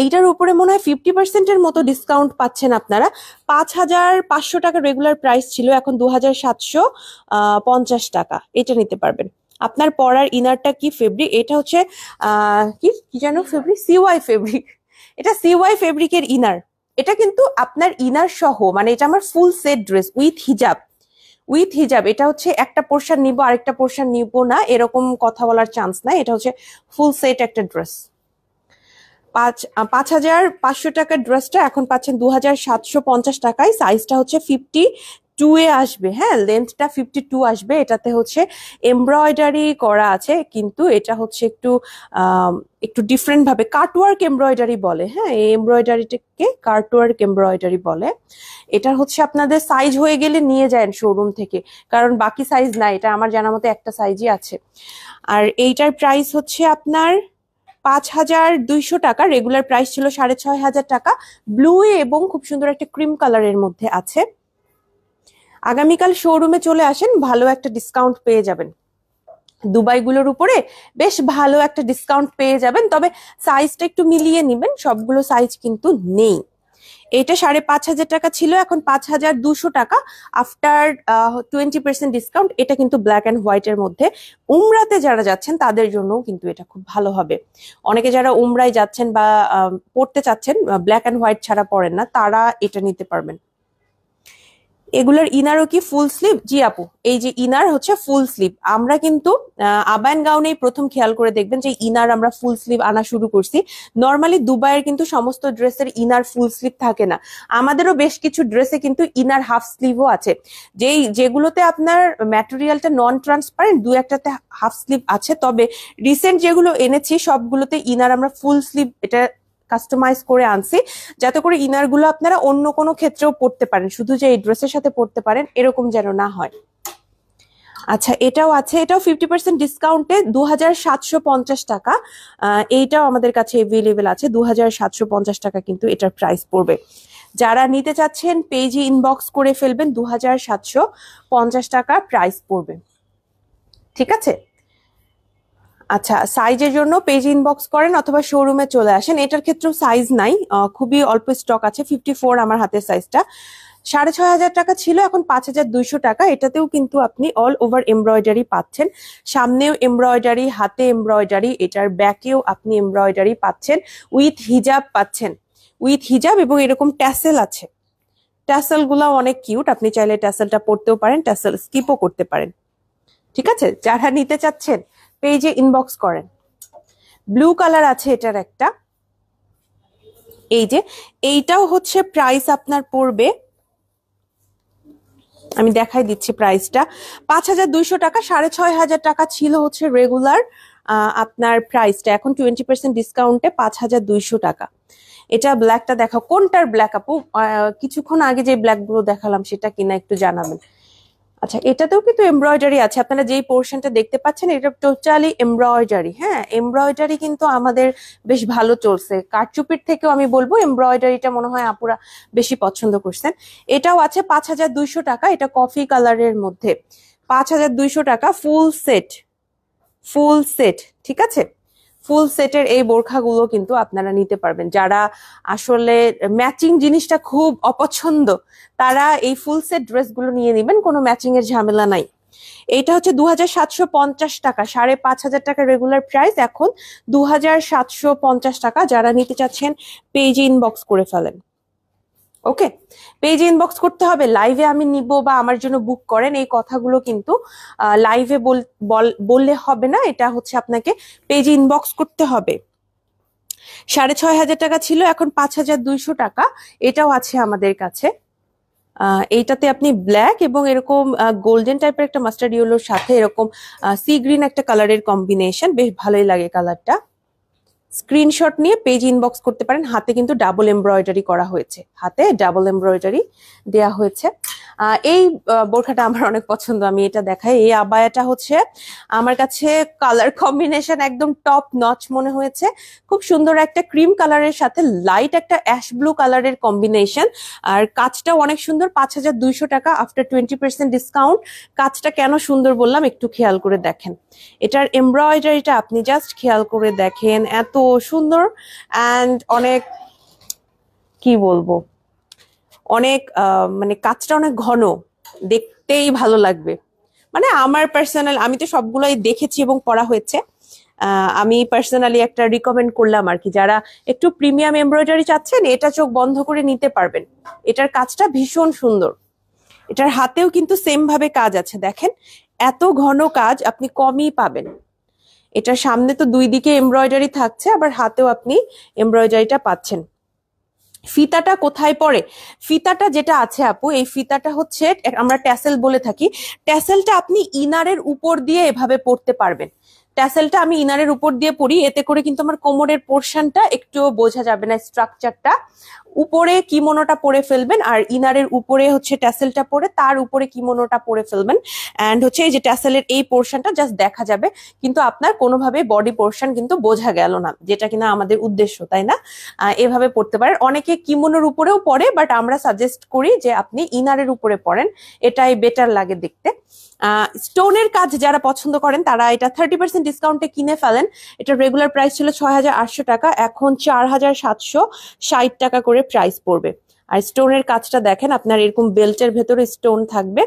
Speaker 1: এইটার উপরে মনে হয় ফিফটি পার্সেন্টের মতো ডিসকাউন্ট পাচ্ছেন আপনারা পাঁচ হাজার পাঁচশো টাকা রেগুলার প্রাইস ছিল এখন দু হাজার সাতশো পঞ্চাশ টাকা এটা নিতে পারবেন আপনার পরার ইনারটা কি ফেব্রিক এটা হচ্ছে কি কি যেন ফেব্রিক সিওয়াই ফেব্রিক এটা সিওয়াই ফেব্রিকের ইনার এটা কিন্তু আপনার ইনার সহ মানে এটা আমার ফুল সেট ড্রেস উইথ হিজাব উইথ হিজাব এটা হচ্ছে একটা পোর্শন নিব আরেকটা পোর্শন নিব না এরকম কথা বলার চান্স নাই এটা হচ্ছে ফুল সেট একটা ড্রেস পাঁচ পাঁচ হাজার পাঁচশো টাকার ড্রেসটা এখন পাচ্ছেন দু হাজার সাতশো পঞ্চাশ টাকায় সাইজটা হচ্ছে ফিফটি টু এ আসবে হ্যাঁ লেন্থটা ফিফটি টু আসবে এটাতে হচ্ছে এমব্রয়ডারি করা আছে কিন্তু এটা হচ্ছে একটু একটু ডিফারেন্ট ভাবে কাটওয়ার্ক এমব্রয়ডারি বলে হ্যাঁ এই এমব্রয়ডারিটাকে কার্টওয়ার্ক এমব্রয়ডারি বলে এটা হচ্ছে আপনাদের সাইজ হয়ে গেলে নিয়ে যান শোরুম থেকে কারণ বাকি সাইজ নাই এটা আমার জানা মতো একটা সাইজই আছে আর এইটার প্রাইস হচ্ছে আপনার পাঁচ হাজার দুইশো টাকা রেগুলার প্রাইস ছিল সাড়ে ছয় হাজার টাকা ব্লু এবং খুব সুন্দর একটা ক্রিম কালারের মধ্যে আছে আগামীকাল শোরুমে চলে আসেন ভালো একটা ডিসকাউন্ট পেয়ে যাবেন দুবাইগুলোর উপরে বেশ ভালো একটা ডিসকাউন্ট পেয়ে যাবেন তবে সাইজটা একটু মিলিয়ে নেবেন সবগুলো সাইজ কিন্তু নেই এটা সাড়ে পাঁচ হাজার টাকা ছিল এখন পাঁচ হাজার দুশো টাকা আফটার টোয়েন্টি পার্সেন্ট ডিসকাউন্ট এটা কিন্তু ব্ল্যাক অ্যান্ড হোয়াইটের মধ্যে উমরাতে যারা যাচ্ছেন তাদের জন্যও কিন্তু এটা খুব ভালো হবে অনেকে যারা উমরায় যাচ্ছেন বা পড়তে চাচ্ছেন ব্ল্যাক অ্যান্ড হোয়াইট ছাড়া পড়েন না তারা এটা নিতে পারবেন এগুলোর ইনারও কি ফুল স্লিভ জি আপু এই যে ইনার হচ্ছে ফুল স্লিভ আমরা কিন্তু আবায়ন গাউনেই প্রথম খেয়াল করে দেখবেন যে ইনার আমরা ফুল স্লিভ আনা শুরু করছি নর্মালি দুবাইয়ের কিন্তু সমস্ত ড্রেসের ইনার ফুল স্লিভ থাকে না আমাদেরও বেশ কিছু ড্রেসে কিন্তু ইনার হাফ স্লিভও আছে যেই যেগুলোতে আপনার ম্যাটেরিয়ালটা নন ট্রান্সপারেন্ট দু একটাতে হাফ স্লিভ আছে তবে রিসেন্ট যেগুলো এনেছি সবগুলোতে ইনার আমরা ফুল স্লিভ এটা কাস্টমাইজ করে আনছি যাতে করে ইনারগুলো আপনারা অন্য কোনো ক্ষেত্রেও পড়তে পারেন শুধু যে এই ড্রেসের সাথে পড়তে পারেন এরকম যেন না হয় আচ্ছা এটাও আছে এটাও ফিফটি পার্সেন্ট ডিসকাউন্টে দু টাকা এইটাও আমাদের কাছে এভেলেবেল আছে দু টাকা কিন্তু এটার প্রাইস পড়বে যারা নিতে চাচ্ছেন পেজি ইনবক্স করে ফেলবেন দু টাকা প্রাইস পড়বে ঠিক আছে আচ্ছা সাইজের জন্য পেজ ইনবক্স করেন অথবা শোরুমে চলে আসেন এটার ক্ষেত্রেও সাইজ নাই খুবই অল্প স্টক আছে ফিফটি ফোর আমার হাতের সাইজটা সাড়ে ছয় হাজার টাকা ছিল এখন পাঁচ হাজার দুইশো টাকা এটাতেও কিন্তু আপনি অল ওভার এমব্রয়ডারি পাচ্ছেন সামনেও এমব্রয়ডারি হাতে এমব্রয়ডারি এটার ব্যাকেও আপনি এমব্রয়ডারি পাচ্ছেন উইথ হিজাব পাচ্ছেন উইথ হিজাব এবং এরকম ট্যাসেল আছে ট্যাসেলগুলো অনেক কিউট আপনি চাইলে ট্যাসেলটা পরতেও পারেন ট্যাসেল স্কিপও করতে পারেন ঠিক আছে যারা নিতে চাচ্ছেন পেজে ইনবক্স করেন ব্লু কালার আছে এটার একটা এই যে এইটাও হচ্ছে প্রাইস আপনার পড়বে আমি দেখাই দিচ্ছি প্রাইসটা পাঁচ হাজার দুইশো টাকা সাড়ে ছয় হাজার টাকা ছিল হচ্ছে রেগুলার আপনার প্রাইসটা এখন টোয়েন্টি পার্সেন্ট ডিসকাউন্টে পাঁচ হাজার দুইশো টাকা এটা ব্ল্যাকটা দেখা কোনটার ব্ল্যাক আপু কিছুক্ষণ আগে যে ব্ল্যাকগুলো দেখালাম সেটা কিনা একটু জানাবেন আচ্ছা এটাতেও কিন্তু এমব্রয়ডারি আছে আপনারা যেই পোর্শনটা দেখতে পাচ্ছেন এটা টোটালি এমব্রয়ডারি হ্যাঁ এমব্রয়ডারি কিন্তু আমাদের বেশ ভালো চলছে কাঠচুপির থেকেও আমি বলবো এমব্রয়ডারিটা মনে হয় আপুরা বেশি পছন্দ করছেন এটাও আছে পাঁচ হাজার দুইশো টাকা এটা কফি কালারের মধ্যে পাঁচ হাজার দুইশো টাকা ফুল সেট ফুল সেট ঠিক আছে ফুল সেটের এই বোরখাগুলো কিন্তু আপনারা নিতে পারবেন যারা আসলে ম্যাচিং জিনিসটা খুব অপছন্দ তারা এই ফুল সেট ড্রেসগুলো নিয়ে নেবেন কোনো ম্যাচিং এর ঝামেলা নাই এটা হচ্ছে দু টাকা সাড়ে পাঁচ হাজার টাকা রেগুলার প্রাইস এখন দু টাকা যারা নিতে চাচ্ছেন পেজ ইনবক্স করে ফেলেন ওকে পেজ ইনবক্স করতে হবে লাইভে আমি নিব বা আমার জন্য বুক করেন এই কথাগুলো কিন্তু লাইভে বললে হবে না এটা হচ্ছে আপনাকে পেজ ইনবক্স করতে হবে সাড়ে ছয় হাজার টাকা ছিল এখন পাঁচ হাজার দুইশো টাকা এটাও আছে আমাদের কাছে এইটাতে আপনি ব্ল্যাক এবং এরকম গোল্ডেন টাইপের একটা মাস্টার্ড ইউলোর সাথে এরকম সি গ্রিন একটা কালারের কম্বিনেশন বেশ ভালোই লাগে কালারটা স্ক্রিনশট নিয়ে পেজ ইনবক্স করতে পারেন হাতে কিন্তু ডাবল এমব্রয়ডারি করা হয়েছে হাতে ডাবল এমব্রয়ডারি দেয়া হয়েছে এই বোরখাটা আমার অনেক পছন্দ আমি এটা দেখাই এই আবায়াটা হচ্ছে আমার কাছে কালার কম্বিনেশন একদম টপ নচ মনে হয়েছে খুব সুন্দর একটা ক্রিম কালারের সাথে লাইট একটা অ্যাশ ব্লু কালারের কম্বিনেশন আর কাজটাও অনেক সুন্দর পাঁচ হাজার দুইশো টাকা আফটার টোয়েন্টি পার্সেন্ট ডিসকাউন্ট কাজটা কেন সুন্দর বললাম একটু খেয়াল করে দেখেন এটার এমব্রয়ডারিটা আপনি জাস্ট খেয়াল করে দেখেন এত তো সুন্দর অ্যান্ড অনেক কি বলবো অনেক মানে কাজটা অনেক ঘন দেখতেই ভালো লাগবে মানে আমার পার্সোনাল আমি তো সবগুলোই দেখেছি এবং পড়া হয়েছে আমি পার্সোনালি একটা রিকমেন্ড করলাম আর কি যারা একটু প্রিমিয়াম এমব্রয়ডারি চাচ্ছেন এটা চোখ বন্ধ করে নিতে পারবেন এটার কাজটা ভীষণ সুন্দর এটার হাতেও কিন্তু সেম ভাবে কাজ আছে দেখেন এত ঘন কাজ আপনি কমই পাবেন এটা সামনে তো দুই দিকে এমব্রয়ডারি থাকছে আবার হাতেও আপনি এমব্রয়ডারিটা পাচ্ছেন ফিতাটা কোথায় পড়ে ফিতাটা যেটা আছে আপু এই ফিতাটা হচ্ছে আমরা ট্যাসেল বলে থাকি ট্যাসেলটা আপনি ইনারের উপর দিয়ে এভাবে পড়তে পারবেন ট্যাসেলটা আমি ইনারের উপর দিয়ে পড়ি এতে করে কিন্তু আমার কোমরের পোর্শনটা একটু বোঝা যাবে না স্ট্রাকচারটা উপরে কিমোনোটা পরে ফেলবেন আর ইনারের উপরে হচ্ছে ট্যাসেলটা পরে তার উপরে কিমোনোটা পরে ফেলবেন অ্যান্ড হচ্ছে এই যে ট্যাসেলের এই পোর্শনটা জাস্ট দেখা যাবে কিন্তু আপনার কোনোভাবে বডি পোর্শন কিন্তু বোঝা গেল না যেটা কিনা আমাদের উদ্দেশ্য তাই না এভাবে পড়তে পারেন অনেকে কিমোনোর উপরেও পরে বাট আমরা সাজেস্ট করি যে আপনি ইনারের উপরে পড়েন এটাই বেটার লাগে দেখতে স্টোনের কাজ যারা পছন্দ করেন তারা এটা থার্টি পার্সেন্ট ডিসকাউন্টে কিনে ফেলেন এটা রেগুলার প্রাইস ছিল ছয় টাকা এখন চার টাকা করে করে প্রাইস পড়বে আর স্টোনের কাজটা দেখেন আপনার এরকম বেল্টের ভেতরে স্টোন থাকবে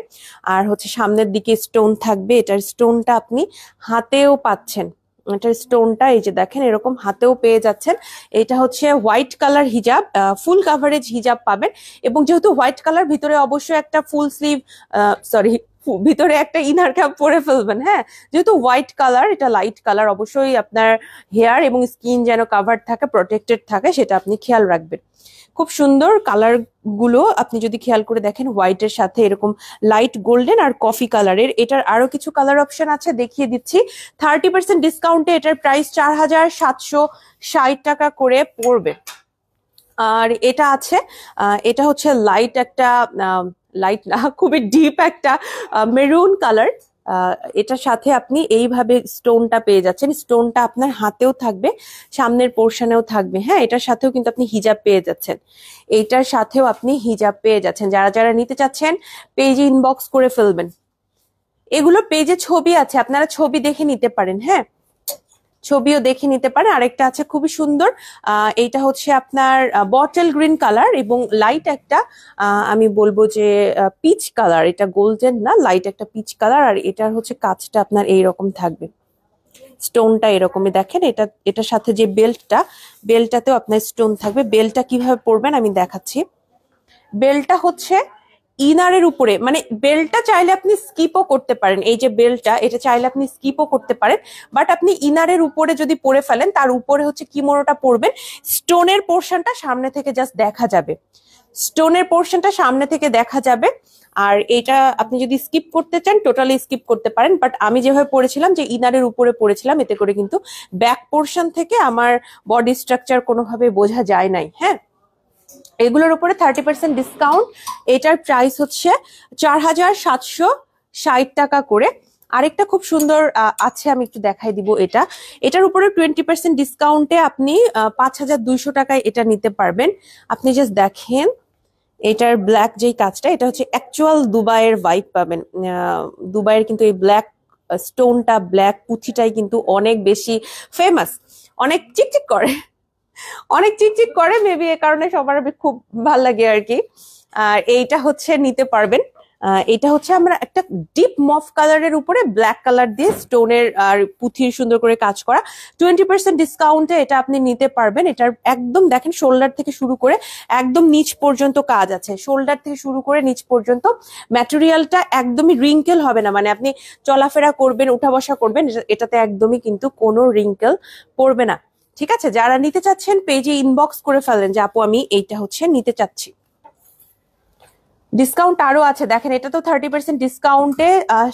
Speaker 1: আর হচ্ছে সামনের দিকে স্টোন থাকবে এটার স্টোনটা আপনি হাতেও পাচ্ছেন এটার স্টোনটা এই যে দেখেন এরকম হাতেও পেয়ে যাচ্ছেন এটা হচ্ছে হোয়াইট কালার হিজাব ফুল কাভারেজ হিজাব পাবেন এবং যেহেতু হোয়াইট কালার ভিতরে অবশ্যই একটা ফুল স্লিভ সরি ভিতরে একটা ইনার ক্যাপ পরে ফেলবেন হ্যাঁ যেহেতু হোয়াইট কালার এটা লাইট কালার অবশ্যই আপনার হেয়ার এবং স্কিন যেন কাভার থাকে প্রোটেক্টেড থাকে সেটা আপনি খেয়াল রাখবেন খুব সুন্দর কালার গুলো আপনি যদি খেয়াল করে দেখেন হোয়াইটের সাথে এরকম লাইট গোল্ডেন আর কফি কালারের এটার আরো কিছু কালার অপশন আছে দেখিয়ে দিচ্ছি থার্টি পার্সেন্ট ডিসকাউন্টে এটার প্রাইস চার হাজার সাতশো ষাট টাকা করে পড়বে আর এটা আছে এটা হচ্ছে লাইট একটা লাইট না খুবই ডিপ একটা মেরুন কালার এটার সাথে আপনি এইভাবে স্টোনটা পেয়ে যাচ্ছেন স্টোনটা আপনার হাতেও থাকবে সামনের পোর্শনেও থাকবে হ্যাঁ এটার সাথেও কিন্তু আপনি হিজাব পেয়ে যাচ্ছেন এইটার সাথেও আপনি হিজাব পেয়ে যাচ্ছেন যারা যারা নিতে চাচ্ছেন পেজে ইনবক্স করে ফেলবেন এগুলো পেজে ছবি আছে আপনারা ছবি দেখে নিতে পারেন হ্যাঁ ছবিও দেখে নিতে পারে আরেকটা আছে খুবই সুন্দর এইটা হচ্ছে আপনার বটল গ্রিন কালার এবং লাইট একটা আমি বলবো যে পিচ কালার এটা গোল্ডেন না লাইট একটা পিচ কালার আর এটার হচ্ছে কাজটা আপনার এই রকম থাকবে স্টোনটা এরকমই দেখেন এটা এটার সাথে যে বেল্টটা বেল্টটাতেও আপনার স্টোন থাকবে বেল্টটা কিভাবে পরবেন আমি দেখাচ্ছি বেল্টটা হচ্ছে ইনারের উপরে মানে বেলটা চাইলে আপনি স্কিপও করতে পারেন এই যে বেলটা এটা চাইলে আপনি স্কিপও করতে পারেন বাট আপনি ইনারের উপরে যদি পরে ফেলেন তার উপরে হচ্ছে কিমোনোটা পরবেন স্টোনের পোর্শনটা সামনে থেকে জাস্ট দেখা যাবে স্টোনের পোর্শনটা সামনে থেকে দেখা যাবে আর এটা আপনি যদি স্কিপ করতে চান টোটালি স্কিপ করতে পারেন বাট আমি যেভাবে পড়েছিলাম যে ইনারের উপরে পড়েছিলাম এতে করে কিন্তু ব্যাক পোর্শন থেকে আমার বডি স্ট্রাকচার কোনোভাবে বোঝা যায় নাই হ্যাঁ এগুলোর উপরে থার্টি পার্সেন্ট ডিসকাউন্ট এটার প্রাইস হচ্ছে চার হাজার সাতশো ষাট টাকা করে আরেকটা খুব সুন্দর আছে আমি একটু দেখাই দিব এটা এটার উপরে টোয়েন্টি পার্সেন্ট ডিসকাউন্টে আপনি পাঁচ হাজার দুইশো টাকায় এটা নিতে পারবেন আপনি জাস্ট দেখেন এটার ব্ল্যাক যেই কাজটা এটা হচ্ছে অ্যাকচুয়াল দুবাইয়ের ভাইব পাবেন দুবাইয়ের কিন্তু এই ব্ল্যাক স্টোনটা ব্ল্যাক পুঁথিটাই কিন্তু অনেক বেশি ফেমাস অনেক চিকচিক করে অনেক চিটচিট করে মেবি এ কারণে সবার খুব ভাল লাগে আর কি আর এইটা হচ্ছে নিতে পারবেন এটা হচ্ছে আমরা একটা ডিপ মফ কালারের উপরে ব্ল্যাক কালার দিয়ে স্টোনের আর পুঁথির সুন্দর করে কাজ করা টোয়েন্টি পার্সেন্ট ডিসকাউন্টে এটা আপনি নিতে পারবেন এটার একদম দেখেন শোল্ডার থেকে শুরু করে একদম নিচ পর্যন্ত কাজ আছে শোল্ডার থেকে শুরু করে নিচ পর্যন্ত ম্যাটেরিয়ালটা একদমই রিঙ্কেল হবে না মানে আপনি চলাফেরা করবেন উঠা বসা করবেন এটাতে একদমই কিন্তু কোনো রিঙ্কেল পড়বে না ঠিক আছে যারা নিতে চাচ্ছেন পেজে ইনবক্স করে ফেলেন যে আপু আমি এইটা হচ্ছে নিতে চাচ্ছি ডিসকাউন্ট আরো আছে দেখেন এটা তো থার্টি পার্সেন্ট ডিসকাউন্টে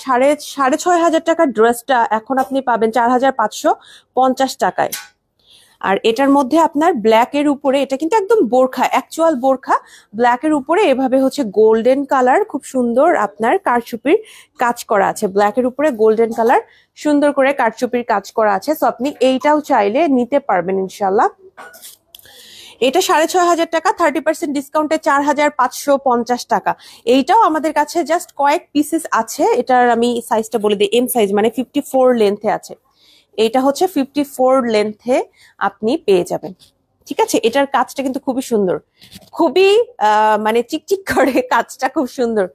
Speaker 1: সাড়ে সাড়ে ছয় হাজার টাকার ড্রেসটা এখন আপনি পাবেন চার হাজার পাঁচশো পঞ্চাশ টাকায় আর এটার মধ্যে আপনার ব্ল্যাক এর উপরে এটা কিন্তু একদম বোরখা অ্যাকচুয়াল বোরখা ব্ল্যাক এর উপরে এভাবে হচ্ছে গোল্ডেন কালার খুব সুন্দর আপনার কারচুপির কাজ করা আছে ব্ল্যাক এর উপরে গোল্ডেন কালার সুন্দর করে কারচুপির কাজ করা আছে সো আপনি এইটাও চাইলে নিতে পারবেন ইনশাল্লাহ এটা সাড়ে ছয় হাজার টাকা থার্টি পার্সেন্ট ডিসকাউন্টে চার হাজার পাঁচশো পঞ্চাশ টাকা এইটাও আমাদের কাছে জাস্ট কয়েক পিসেস আছে এটার আমি সাইজটা বলে দিই এম সাইজ মানে ফিফটি ফোর লেন্থে আছে এটা হচ্ছে ফিফটি ফোর লেন্থে আপনি পেয়ে যাবেন ঠিক আছে এটার কাজটা কিন্তু খুবই সুন্দর খুবই মানে চিকচিক করে [LAUGHS] কাজটা খুব সুন্দর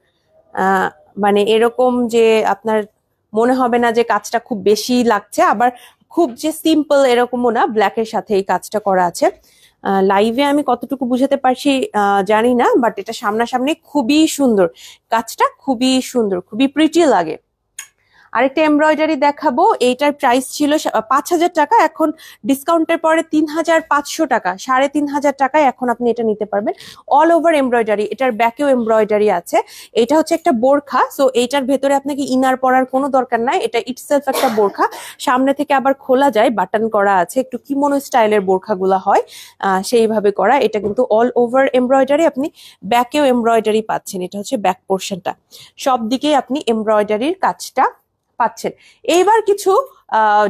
Speaker 1: মানে এরকম যে আপনার মনে হবে না যে কাজটা খুব বেশি লাগছে আবার খুব যে সিম্পল এরকমও না ব্ল্যাকের সাথে এই কাজটা করা আছে লাইভে আমি কতটুকু বুঝাতে পারছি জানি না বাট এটা সামনাসামনি খুবই সুন্দর কাজটা খুবই সুন্দর খুবই প্রিটি লাগে আরেকটা এমব্রয়ডারি দেখাবো এইটার প্রাইস ছিল পাঁচ হাজার টাকা এখন ডিসকাউন্টের পরে তিন হাজার পাঁচশো টাকা সাড়ে তিন হাজার টাকায় এখন আপনি এটা নিতে পারবেন অল ওভার এমব্রয়ডারি এটার ব্যাকেও এমব্রয়ডারি আছে এটা হচ্ছে একটা বোরখা সো এইটার ভেতরে আপনাকে ইনার পরার কোনো দরকার নাই এটা ইটসেলফ একটা বোরখা সামনে থেকে আবার খোলা যায় বাটন করা আছে একটু কিমন স্টাইলের বোরখাগুলো হয় সেইভাবে করা এটা কিন্তু অল ওভার এমব্রয়ডারি আপনি ব্যাকেও এমব্রয়ডারি পাচ্ছেন এটা হচ্ছে ব্যাক পোর্শনটা সব দিকেই আপনি এমব্রয়ডারির কাজটা পাচ্ছেন এইবার কিছু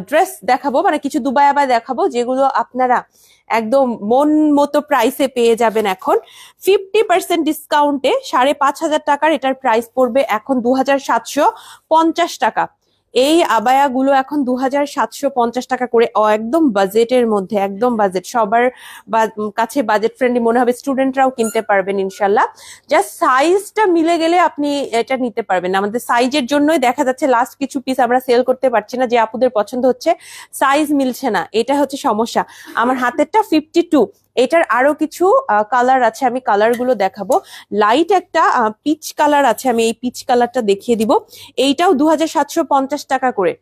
Speaker 1: ড্রেস দেখাবো মানে কিছু দুবাই আবার দেখাবো যেগুলো আপনারা একদম মন মতো প্রাইসে পেয়ে যাবেন এখন ফিফটি পার্সেন্ট ডিসকাউন্টে সাড়ে পাঁচ হাজার টাকার এটার প্রাইস পড়বে এখন দু টাকা এই আবায়াগুলো এখন দু টাকা করে একদম বাজেটের মধ্যে একদম বাজেট সবার কাছে বাজেট ফ্রেন্ডলি মনে হবে স্টুডেন্টরাও কিনতে পারবেন ইনশাল্লাহ জাস্ট সাইজটা মিলে গেলে আপনি এটা নিতে পারবেন আমাদের সাইজের জন্যই দেখা যাচ্ছে লাস্ট কিছু পিস আমরা সেল করতে পারছি না যে আপুদের পছন্দ হচ্ছে সাইজ মিলছে না এটা হচ্ছে সমস্যা আমার হাতেরটা ফিফটি এটার আরো কিছু কালার আছে আমি কালারগুলো দেখাবো লাইট একটা পিচ কালার আছে আমি এই পিচ কালারটা দেখিয়ে দিব এইটাও দু টাকা করে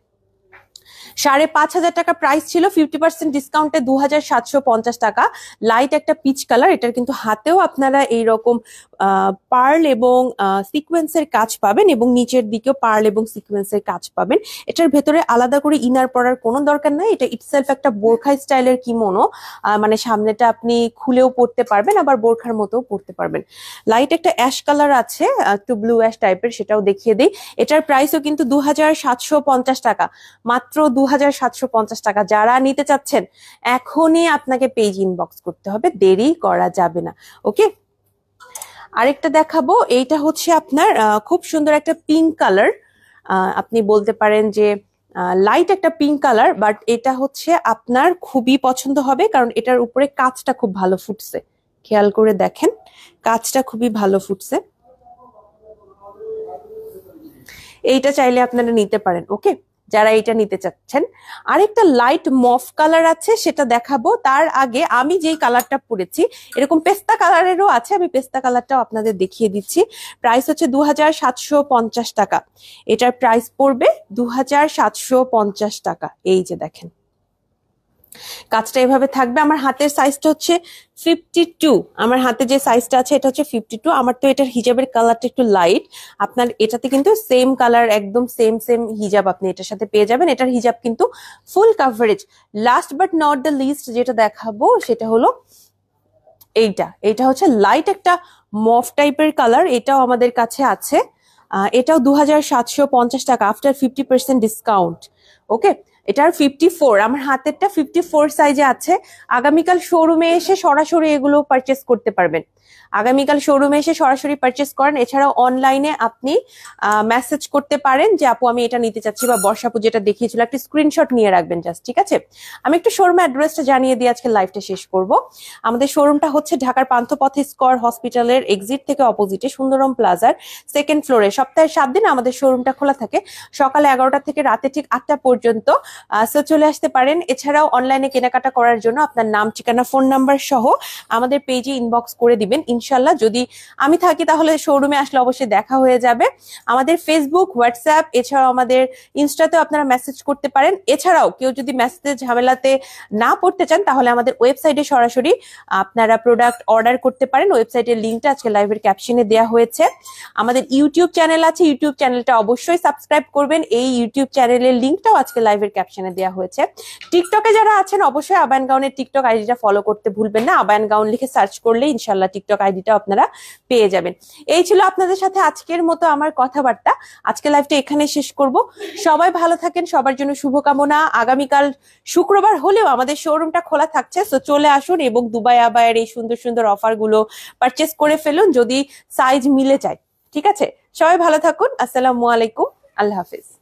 Speaker 1: সাড়ে পাঁচ হাজার টাকা প্রাইস ছিল ফিফটি পার্সেন্ট ডিসকাউন্টে দু হাজার সাতশো পঞ্চাশ টাকা লাইট একটা পিচ কালার এটার কিন্তু হাতেও আপনারা এইরকম পার্ল এবং সিকোয়েন্সের কাজ পাবেন এবং নিচের দিকেও পার্ল এবং সিকোয়েন্সের কাজ পাবেন এটার ভেতরে আলাদা করে ইনার পরার কোনো দরকার নাই এটা ইটসেলফ একটা বোরখা স্টাইলের কিমোনো মানে সামনেটা আপনি খুলেও পড়তে পারবেন আবার বোরখার মতো পড়তে পারবেন লাইট একটা অ্যাশ কালার আছে একটু ব্লু অ্যাশ টাইপের সেটাও দেখিয়ে দিই এটার প্রাইসও কিন্তু দু টাকা মাত্র দু টাকা যারা নিতে চাচ্ছেন এখনই আপনাকে পেজ ইনবক্স করতে হবে দেরি করা যাবে না ওকে আরেকটা দেখাবো এইটা হচ্ছে আপনার খুব সুন্দর একটা পিঙ্ক কালার আপনি বলতে পারেন যে লাইট একটা পিঙ্ক কালার বাট এটা হচ্ছে আপনার খুবই পছন্দ হবে কারণ এটার উপরে কাজটা খুব ভালো ফুটছে খেয়াল করে দেখেন কাজটা খুবই ভালো ফুটছে এইটা চাইলে আপনারা নিতে পারেন ওকে যারা এটা নিতে চাচ্ছেন আরেকটা লাইট মফ কালার আছে সেটা দেখাবো তার আগে আমি যেই কালারটা পরেছি এরকম পেস্তা কালারেরও আছে আমি পেস্তা কালারটাও আপনাদের দেখিয়ে দিচ্ছি প্রাইস হচ্ছে দু টাকা এটার প্রাইস পড়বে দু টাকা এই যে দেখেন কাজটা এভাবে থাকবে আমার হাতের সাইজটা হচ্ছে ফিফটি টু আমার হাতে যে সাইজটা আছে এটা হচ্ছে ফিফটি টু আমার তো এটার হিজাবের কালারটা একটু লাইট আপনার এটাতে কিন্তু সেম কালার একদম সেম সেম হিজাব আপনি এটার সাথে পেয়ে যাবেন এটার হিজাব কিন্তু full coverage last but not the least যেটা দেখাবো সেটা হলো এইটা এটা হচ্ছে লাইট একটা মফ টাইপের কালার এটাও আমাদের কাছে আছে এটাও দু টাকা আফটার ফিফটি ডিসকাউন্ট ওকে এটার ফিফটি ফোর আমার হাতেরটা ফিফটি ফোর সাইজে আছে আগামীকাল শোরুমে এসে সরাসরি এগুলো পারচেস করতে পারবেন আগামীকাল শোরুমে এসে সরাসরি পারচেস করেন এছাড়াও অনলাইনে আপনি মেসেজ করতে পারেন যে আপু আমি এটা নিতে চাচ্ছি বা বর্ষাপু এটা দেখিয়েছিল একটা স্ক্রিনশট নিয়ে রাখবেন জাস্ট ঠিক আছে আমি একটু শোরুম অ্যাড্রেসটা জানিয়ে দিয়ে আজকে লাইভটা শেষ করব আমাদের শোরুমটা হচ্ছে ঢাকার পান্থপথ স্কোয়ার হসপিটালের এক্সিট থেকে অপোজিটে সুন্দরম প্লাজার সেকেন্ড ফ্লোরে সপ্তাহে সাত দিন আমাদের শোরুমটা খোলা থাকে সকাল এগারোটা থেকে রাতে ঠিক আটটা পর্যন্ত সো চলে আসতে পারেন এছাড়াও অনলাইনে কেনাকাটা করার জন্য আপনার নাম ঠিকানা ফোন নাম্বার সহ আমাদের পেজে ইনবক্স করে দিবেন ইনশাল্লাহ যদি আমি থাকি তাহলে শোরুমে আসলে অবশ্যই দেখা হয়ে যাবে আমাদের ফেসবুক হোয়াটসঅ্যাপ এছাড়াও আমাদের ইনস্টাতেও আপনারা মেসেজ করতে পারেন এছাড়াও কেউ যদি মেসেজের ঝামেলাতে না পড়তে চান তাহলে আমাদের ওয়েবসাইটে সরাসরি আপনারা প্রোডাক্ট অর্ডার করতে পারেন ওয়েবসাইটের লিঙ্কটা আজকে লাইভের ক্যাপশনে দেওয়া হয়েছে আমাদের ইউটিউব চ্যানেল আছে ইউটিউব চ্যানেলটা অবশ্যই সাবস্ক্রাইব করবেন এই ইউটিউব চ্যানেলের লিঙ্কটাও আজকে লাইভের ক্যাপশনে দেওয়া হয়েছে টিকটকে যারা আছেন অবশ্যই আবায়ন গাউনের টিকটক আইডিটা ফলো করতে ভুলবেন না আবায়ন গাউন লিখে সার্চ করলে ইনশাল্লাহ টিকটক আইডিটা আপনারা পেয়ে যাবেন এই ছিল আপনাদের সাথে আজকের মতো আমার কথাবার্তা আজকে লাইভটা এখানে শেষ করব সবাই ভালো থাকেন সবার জন্য শুভকামনা আগামীকাল শুক্রবার হলেও আমাদের শোরুমটা খোলা থাকছে সো চলে আসুন এবং দুবাই আবায়ের এই সুন্দর সুন্দর অফারগুলো পারচেস করে ফেলুন যদি সাইজ মিলে যায় ঠিক আছে সবাই ভালো থাকুন আসসালামু আলাইকুম আল্লাহ হাফিজ